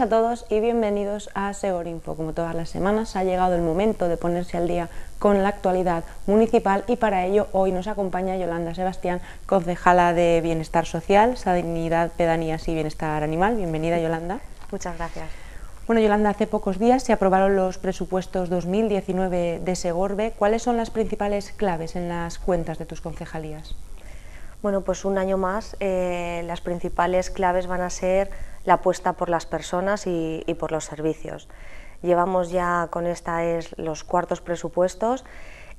a todos y bienvenidos a Segorinfo. Como todas las semanas ha llegado el momento de ponerse al día con la actualidad municipal y para ello hoy nos acompaña Yolanda Sebastián, concejala de Bienestar Social, Sanidad, Pedanías y Bienestar Animal. Bienvenida Yolanda. Muchas gracias. Bueno, Yolanda, hace pocos días se aprobaron los presupuestos 2019 de Segorbe. ¿Cuáles son las principales claves en las cuentas de tus concejalías? Bueno, pues un año más eh, las principales claves van a ser la apuesta por las personas y, por los servicios. Llevamos ya con esta los cuartos presupuestos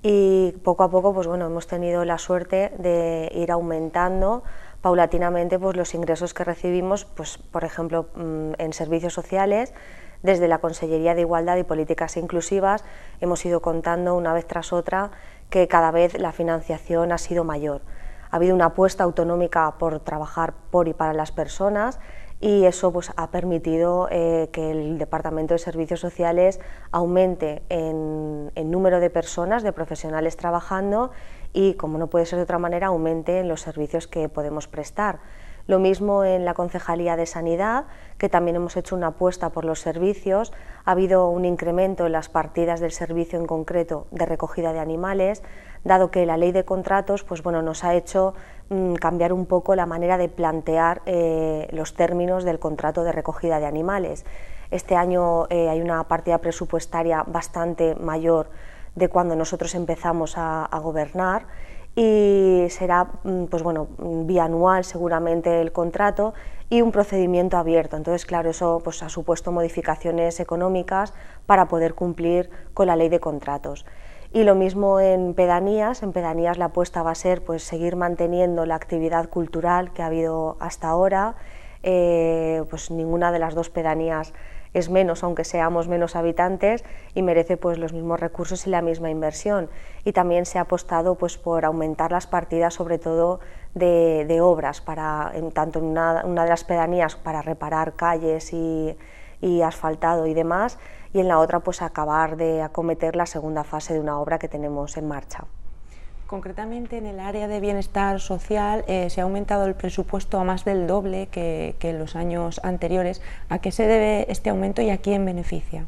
y poco a poco pues hemos tenido la suerte de ir aumentando paulatinamente pues, los ingresos que recibimos, pues, por ejemplo, mm, en servicios sociales, desde la Consellería de Igualdad y Políticas Inclusivas hemos ido contando una vez tras otra que cada vez la financiación ha sido mayor ha habido una apuesta autonómica por trabajar por y para las personas y eso pues, ha permitido eh, que el Departamento de Servicios Sociales aumente en, en, número de personas, de profesionales trabajando y, como no puede ser de otra manera, aumente en los servicios que podemos prestar. Lo mismo en la Concejalía de Sanidad, que también hemos hecho una apuesta por los servicios. Ha habido un incremento en las partidas del servicio en concreto de recogida de animales, dado que la ley de contratos pues bueno, nos ha hecho mm, cambiar un poco la manera de plantear eh, los términos del contrato de recogida de animales. Este año eh, hay una partida presupuestaria bastante mayor de cuando nosotros empezamos a gobernar y será mm, pues bueno, mm, bianual seguramente el contrato y un procedimiento abierto. Entonces, claro, eso pues, ha supuesto modificaciones económicas para poder cumplir con la ley de contratos. Y lo mismo en pedanías, en pedanías la apuesta va a ser pues, seguir manteniendo la actividad cultural que ha habido hasta ahora, eh, pues ninguna de las dos pedanías es menos, aunque seamos menos habitantes, y merece pues los mismos recursos y la misma inversión. Y también se ha apostado pues por aumentar las partidas, sobre todo de, obras, para, en, tanto en una, de las pedanías para reparar calles y, y asfaltado y demás, y en la otra pues acabar de acometer la segunda fase de una obra que tenemos en marcha. Concretamente en el área de bienestar social eh, se ha aumentado el presupuesto a más del doble que, en los años anteriores. ¿A qué se debe este aumento y a quién beneficia?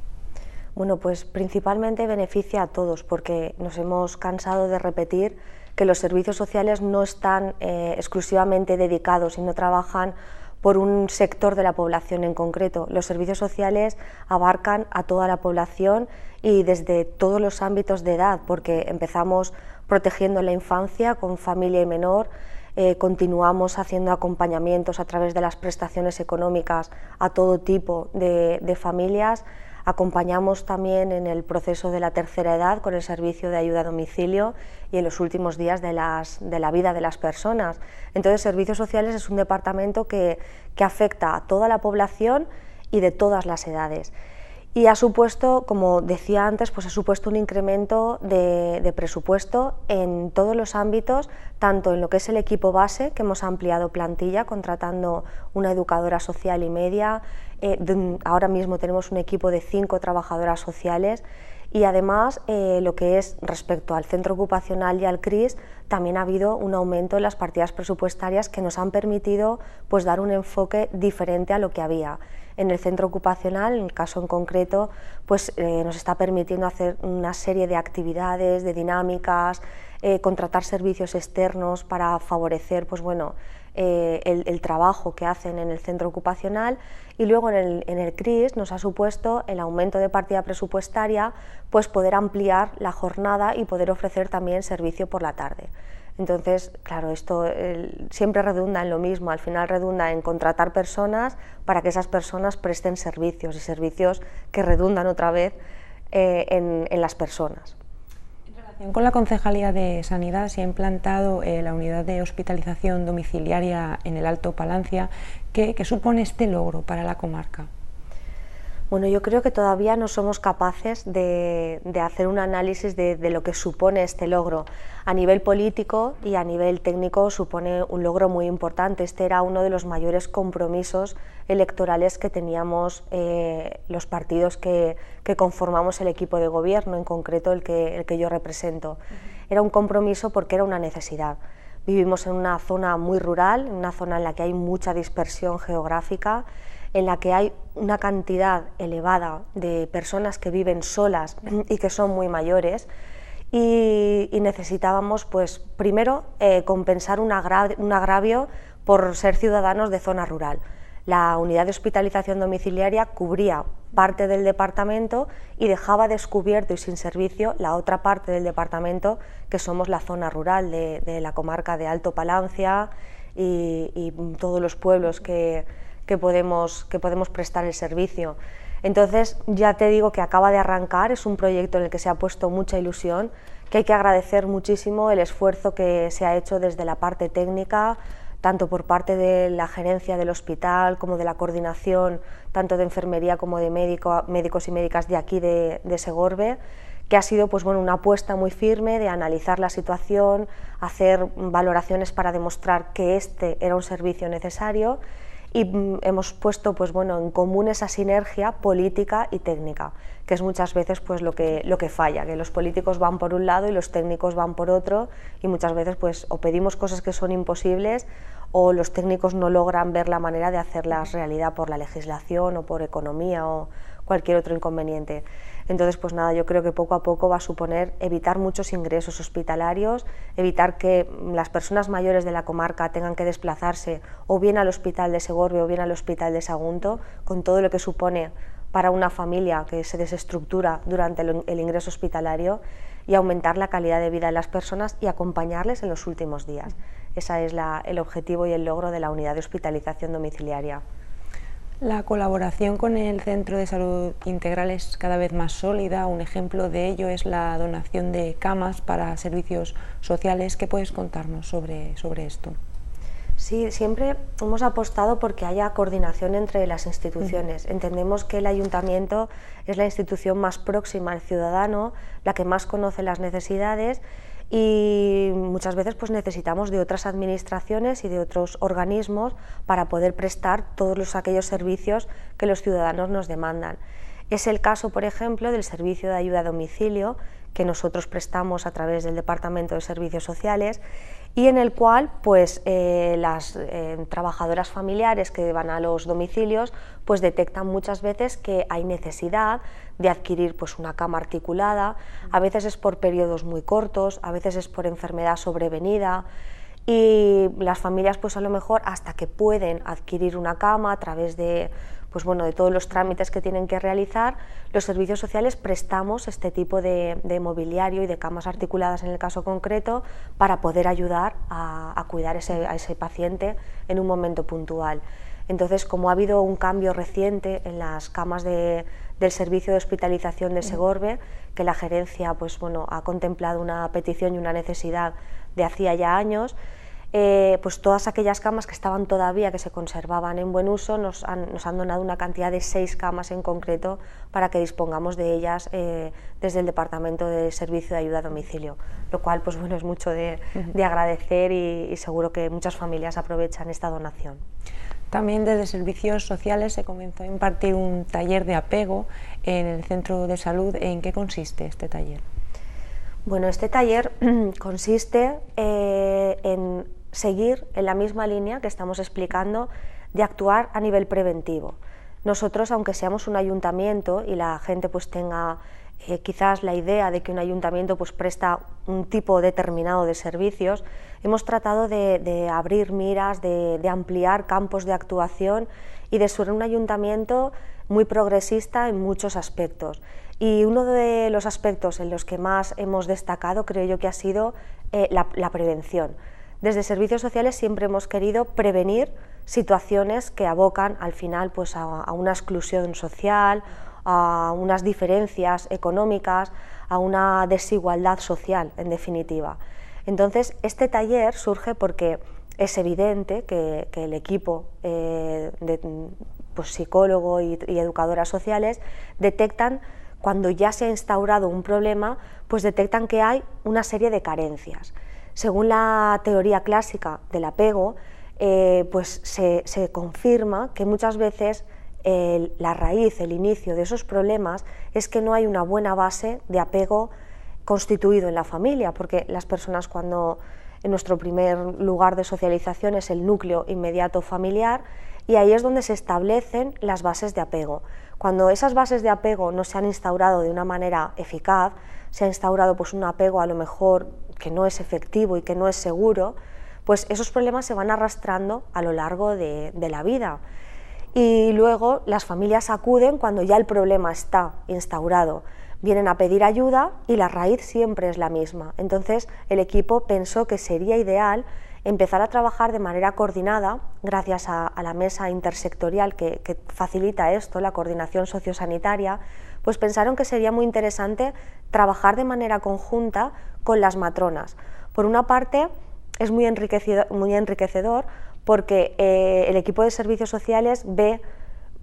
Bueno, pues principalmente beneficia a todos porque nos hemos cansado de repetir que los servicios sociales no están eh, exclusivamente dedicados y no trabajan por un sector de la población en concreto. Los servicios sociales abarcan a toda la población y desde todos los ámbitos de edad, porque empezamos protegiendo la infancia con familia y menor, eh, continuamos haciendo acompañamientos a través de las prestaciones económicas a todo tipo de, familias, acompañamos también en el proceso de la tercera edad con el servicio de ayuda a domicilio y en los últimos días de, la vida de las personas. Entonces, Servicios Sociales es un departamento que afecta a toda la población y de todas las edades y ha supuesto, como decía antes, pues ha supuesto un incremento de, presupuesto en todos los ámbitos, tanto en lo que es el equipo base, que hemos ampliado plantilla contratando una educadora social y media, eh, ahora mismo tenemos un equipo de cinco trabajadoras sociales y además eh, lo que es respecto al centro ocupacional y al CRIS, también ha habido un aumento en las partidas presupuestarias que nos han permitido pues, dar un enfoque diferente a lo que había en el centro ocupacional, en el caso en concreto, pues eh, nos está permitiendo hacer una serie de actividades, de dinámicas, eh, contratar servicios externos para favorecer, pues bueno, eh, el, trabajo que hacen en el centro ocupacional y luego en el, en el, CRIS nos ha supuesto el aumento de partida presupuestaria, pues poder ampliar la jornada y poder ofrecer también servicio por la tarde. Entonces, claro, esto siempre redunda en lo mismo, al final redunda en contratar personas para que esas personas presten servicios y servicios que redundan otra vez eh, en, las personas. En relación con la Concejalía de Sanidad se ha implantado eh, la unidad de hospitalización domiciliaria en el Alto Palancia. que ¿Qué supone este logro para la comarca? Bueno, yo creo que todavía no somos capaces de, hacer un análisis de, lo que supone este logro. A nivel político y a nivel técnico supone un logro muy importante. Este era uno de los mayores compromisos electorales que teníamos eh, los partidos que, conformamos el equipo de gobierno, en concreto el que, yo represento. Era un compromiso porque era una necesidad. Vivimos en una zona muy rural, en una zona en la que hay mucha dispersión geográfica en la que hay una cantidad elevada de personas que viven solas y que son muy mayores y, necesitábamos, pues, primero, eh, compensar un, agravio por ser ciudadanos de zona rural. La unidad de hospitalización domiciliaria cubría parte del departamento y dejaba descubierto y sin servicio la otra parte del departamento, que somos la zona rural de, la comarca de Alto Palancia y todos los pueblos que, que podemos, que podemos prestar el servicio. Entonces, ya te digo que acaba de arrancar, es un proyecto en el que se ha puesto mucha ilusión, que hay que agradecer muchísimo el esfuerzo que se ha hecho desde la parte técnica, tanto por parte de la gerencia del hospital como de la coordinación, tanto de enfermería como de médicos y médicas de aquí de, Segorbe, que ha sido pues, bueno, una apuesta muy firme de analizar la situación, hacer valoraciones para demostrar que este era un servicio necesario y mm, hemos puesto pues bueno en común esa sinergia política y técnica que es muchas veces pues lo que lo que falla que los políticos van por un lado y los técnicos van por otro y muchas veces pues o pedimos cosas que son imposibles o los técnicos no logran ver la manera de hacerlas realidad por la legislación o por economía o cualquier otro inconveniente entonces, pues nada, yo creo que poco a poco va a suponer evitar muchos ingresos hospitalarios, evitar que las personas mayores de la comarca tengan que desplazarse o bien al hospital de Segorbe o bien al hospital de Sagunto, con todo lo que supone para una familia que se desestructura durante el, ingreso hospitalario y aumentar la calidad de vida de las personas y acompañarles en los últimos días. Ese es el objetivo y el logro de la unidad de hospitalización domiciliaria. La colaboración con el Centro de Salud Integral es cada vez más sólida. Un ejemplo de ello es la donación de camas para servicios sociales. ¿Qué puedes contarnos sobre, sobre esto? Sí, siempre hemos apostado porque haya coordinación entre las instituciones. Entendemos que el ayuntamiento es la institución más próxima al ciudadano, la que más conoce las necesidades y muchas veces pues necesitamos de otras administraciones y de otros organismos para poder prestar todos aquellos servicios que los ciudadanos nos demandan. Es el caso, por ejemplo, del servicio de ayuda a domicilio que nosotros prestamos a través del Departamento de Servicios Sociales y en el cual pues, eh, las eh, trabajadoras familiares que van a los domicilios pues, detectan muchas veces que hay necesidad de adquirir pues, una cama articulada, a veces es por periodos muy cortos, a veces es por enfermedad sobrevenida y las familias pues a lo mejor hasta que pueden adquirir una cama a través de pues bueno, de todos los trámites que tienen que realizar, los servicios sociales prestamos este tipo de, mobiliario y de camas articuladas en el caso concreto para poder ayudar a, cuidar a ese paciente en un momento puntual. Entonces, como ha habido un cambio reciente en las camas del servicio de hospitalización de Segorbe, que la gerencia pues, bueno, ha contemplado una petición y una necesidad de hacía ya años, eh, pues todas aquellas camas que estaban todavía, que se conservaban en buen uso, nos han, donado una cantidad de seis camas en concreto para que dispongamos de ellas eh, desde el Departamento de Servicio de Ayuda a Domicilio, lo cual pues bueno, es mucho de, agradecer y, seguro que muchas familias aprovechan esta donación. También desde servicios sociales se comenzó a impartir un taller de apego en el centro de salud. ¿En qué consiste este taller? Bueno, este taller consiste eh, en seguir en la misma línea que estamos explicando de actuar a nivel preventivo. Nosotros, aunque seamos un ayuntamiento y la gente pues tenga eh, quizás la idea de que un ayuntamiento pues presta un tipo determinado de servicios, hemos tratado de, abrir miras, de, ampliar campos de actuación y de ser un ayuntamiento muy progresista en muchos aspectos. Y uno de los aspectos en los que más hemos destacado creo yo que ha sido eh, la prevención. Desde servicios sociales siempre hemos querido prevenir situaciones que abocan al final pues, a, una exclusión social, a unas diferencias económicas, a una desigualdad social, en definitiva. Entonces, este taller surge porque es evidente que, el equipo eh, de psicólogos pues, psicólogo y, educadoras sociales detectan cuando ya se ha instaurado un problema, pues detectan que hay una serie de carencias. Según la teoría clásica del apego, eh, pues se, confirma que muchas veces la raíz, el inicio de esos problemas es que no hay una buena base de apego constituido en la familia, porque las personas cuando en nuestro primer lugar de socialización es el núcleo inmediato familiar, y ahí es donde se establecen las bases de apego. Cuando esas bases de apego no se han instaurado de una manera eficaz, se ha instaurado pues un apego a lo mejor que no es efectivo y que no es seguro, pues esos problemas se van arrastrando a lo largo de, de la vida. Y luego las familias acuden cuando ya el problema está instaurado vienen a pedir ayuda y la raíz siempre es la misma. Entonces el equipo pensó que sería ideal empezar a trabajar de manera coordinada, gracias a, la mesa intersectorial que, facilita esto, la coordinación sociosanitaria, pues pensaron que sería muy interesante trabajar de manera conjunta con las matronas. Por una parte, es muy enriquecedor, muy enriquecedor porque eh, el equipo de servicios sociales ve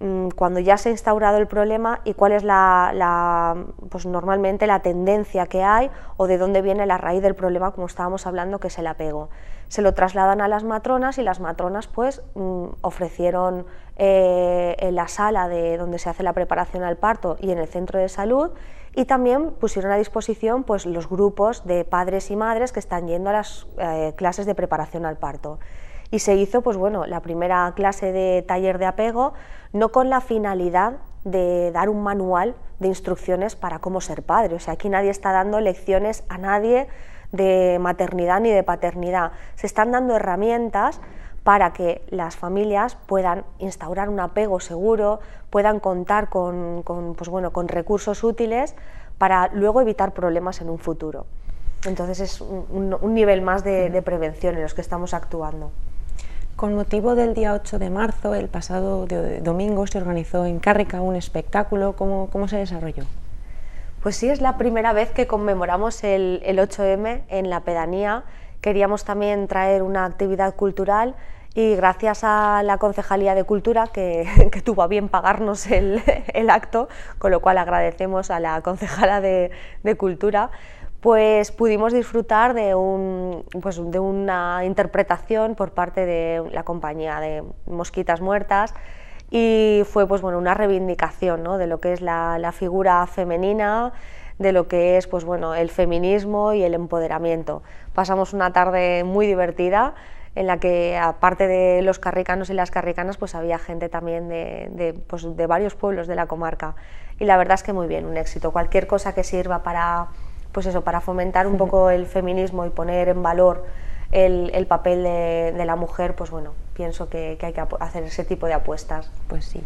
Mm, cuando ya se ha instaurado el problema y cuál es la, pues normalmente la tendencia que hay o de dónde viene la raíz del problema, como estábamos hablando, que es el apego. Se lo trasladan a las matronas y las matronas pues mm, ofrecieron eh, en la sala de donde se hace la preparación al parto y en el centro de salud y también pusieron a disposición pues, los grupos de padres y madres que están yendo a las eh, clases de preparación al parto y se hizo pues bueno, la primera clase de taller de apego, no con la finalidad de dar un manual de instrucciones para cómo ser padre. O sea, aquí nadie está dando lecciones a nadie de maternidad ni de paternidad. Se están dando herramientas para que las familias puedan instaurar un apego seguro, puedan contar con, pues bueno, con recursos útiles para luego evitar problemas en un futuro. Entonces es un, nivel más de prevención en los que estamos actuando. Con motivo del día 8 de marzo, el pasado eh, domingo, se organizó en Cárrica un espectáculo. ¿Cómo, se desarrolló? Pues sí, es la primera vez que conmemoramos el, 8M en la pedanía. Queríamos también traer una actividad cultural y gracias a la Concejalía de Cultura, que, tuvo a bien pagarnos el, acto, con lo cual agradecemos a la concejala de, de Cultura, pues pudimos disfrutar de, un, pues, de una interpretación por parte de la compañía de Mosquitas Muertas y fue pues bueno, una reivindicación de lo que es la, figura femenina, de lo que es pues bueno, el feminismo y el empoderamiento. Pasamos una tarde muy divertida en la que aparte de los carricanos y las carricanas pues había gente también de pues, varios pueblos de la comarca y la verdad es que muy bien, un éxito. Cualquier cosa que sirva para pues eso, para fomentar un poco el feminismo y poner en valor el, papel de, la mujer, pues bueno, pienso que, hay que hacer ese tipo de apuestas. Pues sí.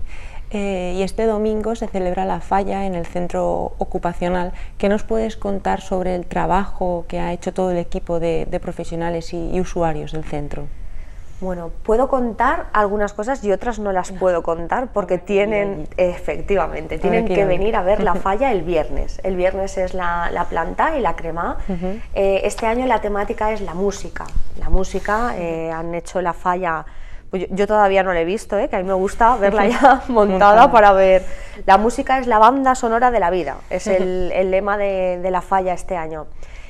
Eh, y este domingo se celebra la falla en el centro ocupacional. ¿Qué nos puedes contar sobre el trabajo que ha hecho todo el equipo de, profesionales y usuarios del centro? Bueno, puedo contar algunas cosas y otras no las puedo contar porque tienen, efectivamente, tienen que venir a ver la falla el viernes. El viernes es la, planta y la crema. Eh, este año la temática es la música. La música, eh, han hecho la falla, pues yo, todavía no la he visto, eh, que a mí me gusta verla ya montada para ver. La música es la banda sonora de la vida, es el, lema de la falla este año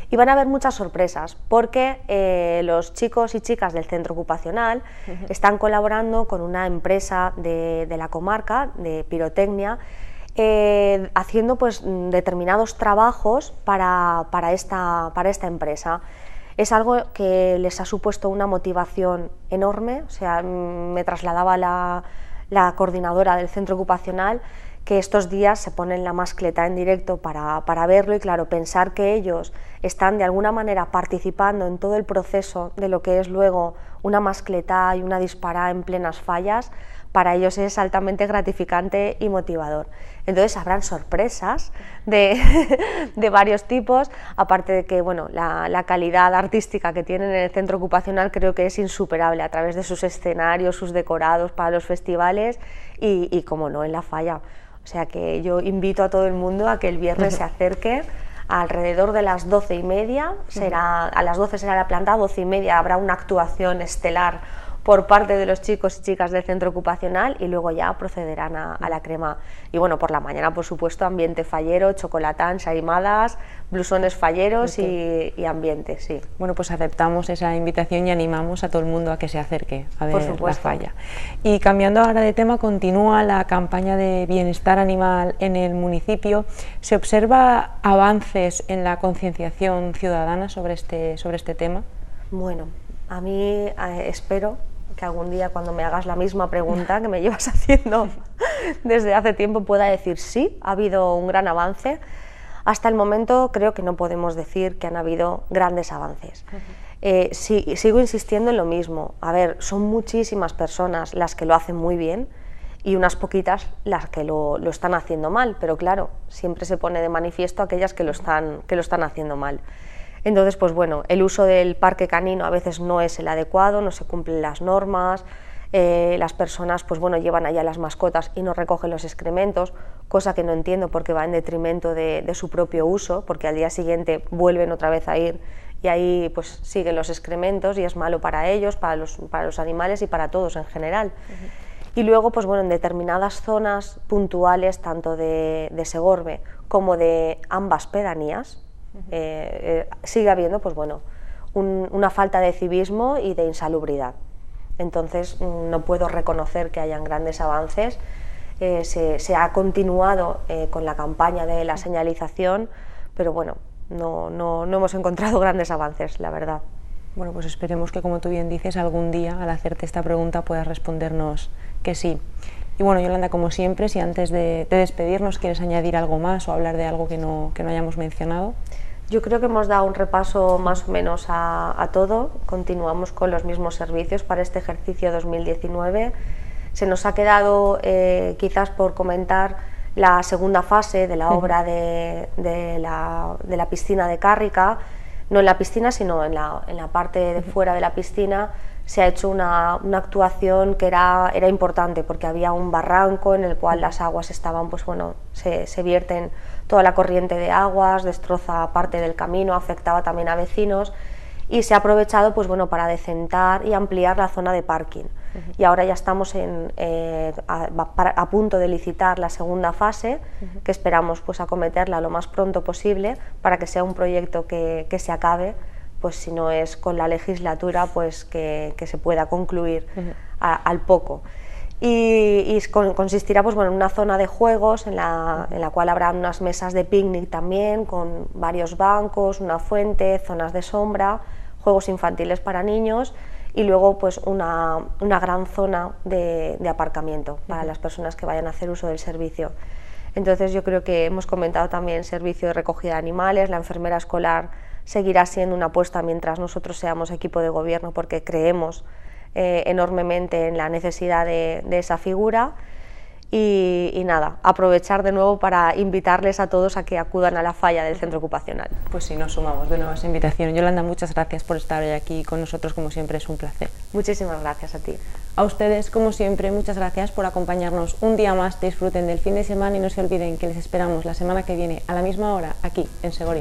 y van a haber muchas sorpresas porque eh, los chicos y chicas del centro ocupacional están colaborando con una empresa de, la comarca de pirotecnia eh, haciendo pues determinados trabajos para, esta, para esta empresa. Es algo que les ha supuesto una motivación enorme, o sea, me trasladaba la, la coordinadora del centro ocupacional que estos días se ponen la mascleta en directo para, verlo y claro, pensar que ellos están de alguna manera participando en todo el proceso de lo que es luego una mascleta y una disparada en plenas fallas, para ellos es altamente gratificante y motivador. Entonces habrán sorpresas de, varios tipos, aparte de que bueno, la, calidad artística que tienen en el centro ocupacional creo que es insuperable a través de sus escenarios, sus decorados para los festivales y como no, en la falla. O sea que yo invito a todo el mundo a que el viernes se acerque. Alrededor de las doce y media será, a las doce será la planta, a doce y media habrá una actuación estelar por parte de los chicos y chicas del centro ocupacional y luego ya procederán a, la crema. Y bueno, por la mañana, por supuesto, ambiente fallero, chocolatán, saimadas, blusones falleros y, ambiente, sí. Bueno, pues aceptamos esa invitación y animamos a todo el mundo a que se acerque a ver la falla. Y cambiando ahora de tema, continúa la campaña de bienestar animal en el municipio. ¿Se observa avances en la concienciación ciudadana sobre este, sobre este tema? Bueno, a mí eh, espero que algún día cuando me hagas la misma pregunta que me llevas haciendo desde hace tiempo pueda decir sí, ha habido un gran avance. Hasta el momento creo que no podemos decir que han habido grandes avances. Eh, sigo insistiendo en lo mismo. A ver, son muchísimas personas las que lo hacen muy bien y unas poquitas las que lo, están haciendo mal, pero claro, siempre se pone de manifiesto aquellas que lo están haciendo mal. Entonces, pues bueno, el uso del parque canino a veces no es el adecuado, no se cumplen las normas, eh, las personas pues bueno, llevan allá las mascotas y no recogen los excrementos, cosa que no entiendo porque va en detrimento de, su propio uso, porque al día siguiente vuelven otra vez a ir y ahí pues siguen los excrementos y es malo para ellos, para los, animales y para todos en general. Y luego, pues bueno, en determinadas zonas puntuales, tanto de Segorbe como de ambas pedanías, eh, eh, sigue habiendo, pues bueno, una falta de civismo y de insalubridad. Entonces mm, no puedo reconocer que hayan grandes avances. Eh, se, ha continuado con la campaña de la señalización, pero bueno, no, no, no hemos encontrado grandes avances, la verdad. Bueno, pues esperemos que, como tú bien dices, algún día al hacerte esta pregunta puedas respondernos que sí. Y bueno, Yolanda, como siempre, si antes de, de, despedirnos quieres añadir algo más o hablar de algo que no, que no hayamos mencionado. Yo creo que hemos dado un repaso más o menos a, todo. Continuamos con los mismos servicios para este ejercicio 2019. Se nos ha quedado eh, quizás por comentar la segunda fase de la obra de, la, piscina de Cárrica, no en la piscina, sino en la, en la parte de fuera de la piscina, se ha hecho una, actuación que era, era, importante porque había un barranco en el cual las aguas estaban, pues bueno, se, se vierten toda la corriente de aguas, destroza parte del camino, afectaba también a vecinos y se ha aprovechado pues bueno para decentar y ampliar la zona de parking y ahora ya estamos eh, a, punto de licitar la segunda fase que esperamos pues acometerla lo más pronto posible para que sea un proyecto que, que se acabe pues si no es con la legislatura, pues que, se pueda concluir al poco. Y, consistirá pues, en una zona de juegos en la, cual habrá unas mesas de picnic también, con varios bancos, una fuente, zonas de sombra, juegos infantiles para niños y luego pues una, gran zona de, aparcamiento para las personas que vayan a hacer uso del servicio. Entonces yo creo que hemos comentado también servicio de recogida de animales, la enfermera escolar seguirá siendo una apuesta mientras nosotros seamos equipo de gobierno porque creemos eh, enormemente en la necesidad de, esa figura. Y, nada, aprovechar de nuevo para invitarles a todos a que acudan a la falla del centro ocupacional. Pues sí, nos sumamos de nuevo a esa invitación. Yolanda, muchas gracias por estar hoy aquí con nosotros, como siempre es un placer. Muchísimas gracias a ti. A ustedes, como siempre, muchas gracias por acompañarnos un día más, disfruten del fin de semana y no se olviden que les esperamos la semana que viene a la misma hora aquí en Segor